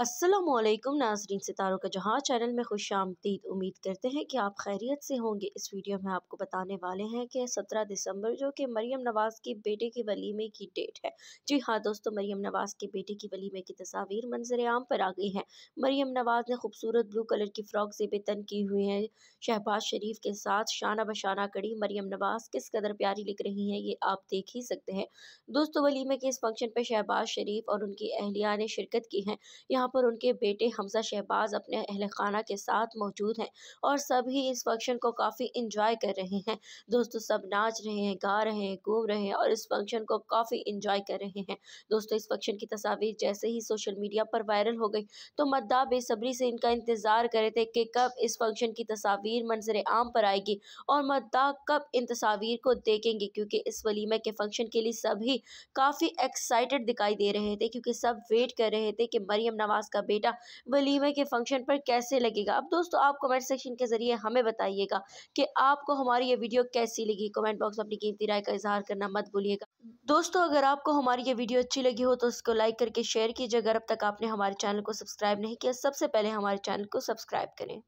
असलम नाजरीन सितारों का जहाँ चैनल में खुश आमदीद उम्मीद करते हैं कि आप खैरियत से होंगे इस वीडियो में आपको बताने वाले हैं कि 17 दिसंबर जो कि मरीम नवाज़ के बेटे की वलीमे की डेट है जी हाँ दोस्तों मरीम नवाज़ के बेटे की वलीमे की तस्वीर मंजर आम पर आ गई हैं मरीम नवाज़ ने खूबसूरत ब्लू कलर की फ़्रॉक से तन की हुई है शहबाज शरीफ के साथ शाना बशाना कड़ी मरीम नवाज़ किस कदर प्यारी लिख रही हैं ये आप देख ही सकते हैं दोस्तों वलीमे के इस फंक्शन पर शहबाज शरीफ और उनकी अहलिया ने शिरकत की है यहाँ पर उनके बेटे हमजा शहबाज अपने अहल खाना के साथ मौजूद हैं और सभी इस फंक्शन को काफ़ी इंजॉय कर रहे हैं दोस्तों सब नाच रहे हैं गा रहे हैं घूम रहे हैं और इस फंक्शन को काफ़ी इंजॉय कर रहे हैं दोस्तों इस फंक्शन की तस्वीर जैसे ही सोशल मीडिया पर वायरल हो गई तो मद्दा बेसब्री से इनका इंतज़ार कर रहे थे कि कब इस फंक्शन की तस्वीर मंजर आम पर आएगी और मद्दा कब इन तस्वीर को देखेंगे क्योंकि इस वलीमे के फंक्शन के लिए सभी काफ़ी एक्साइटेड दिखाई दे रहे थे क्योंकि सब वेट कर रहे थे कि मरियम नवाज अब्बास का बेटा वलीमे के फंक्शन पर कैसे लगेगा अब दोस्तों आप कमेंट सेक्शन के ज़रिए हमें बताइएगा कि आपको हमारी ये वीडियो कैसी लगी कमेंट बॉक्स में अपनी कीमती राय का इजहार करना मत भूलिएगा दोस्तों अगर आपको हमारी ये वीडियो अच्छी लगी हो तो उसको लाइक करके शेयर कीजिए अगर अब तक आपने हमारे चैनल को सब्सक्राइब नहीं किया सबसे पहले हमारे चैनल को सब्सक्राइब करें